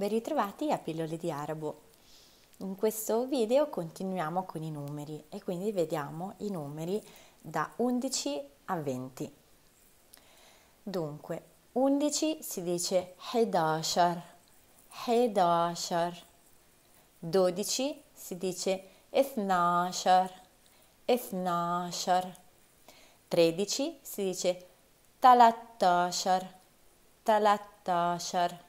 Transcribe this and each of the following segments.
Ben ritrovati a Pillole di Arabo. In questo video continuiamo con i numeri e quindi vediamo i numeri da 11 a 20. Dunque, 11 si dice Hedashar, Hedashar. 12 si dice Ethnashar, Ethnashar. 13 si dice Talattashar, Talattashar.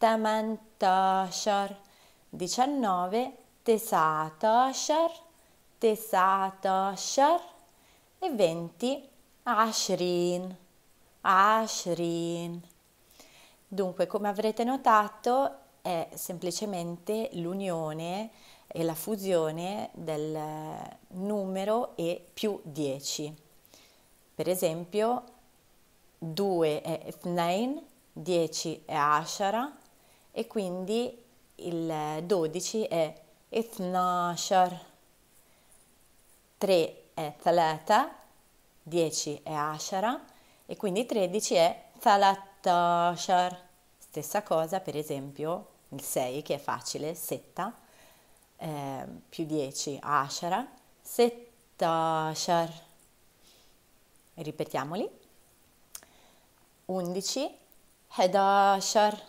tamantashar, 19 tesatashar, tesatashar e 20 ashrin, ashrin. Dunque, come avrete notato, è semplicemente l'unione e la fusione del numero e più 10. Per esempio, 2 è Ethnain, 10 è Ashara, e quindi il 12 è ithnashar, 3 è thalata, 10 è ashara e quindi 13 è thalattashar. Stessa cosa per esempio il 6 che è facile, setta, eh, più 10 ashara, settashar. Ripetiamoli. 11 Hedashar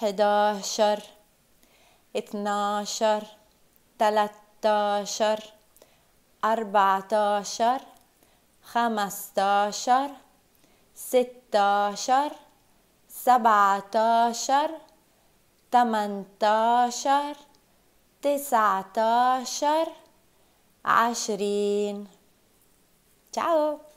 حداشر اتناشر تلاتاشر أربعتاشر خمستاشر ستاشر سبعتاشر تمنتاشر تسعتاشر عشرين تشاو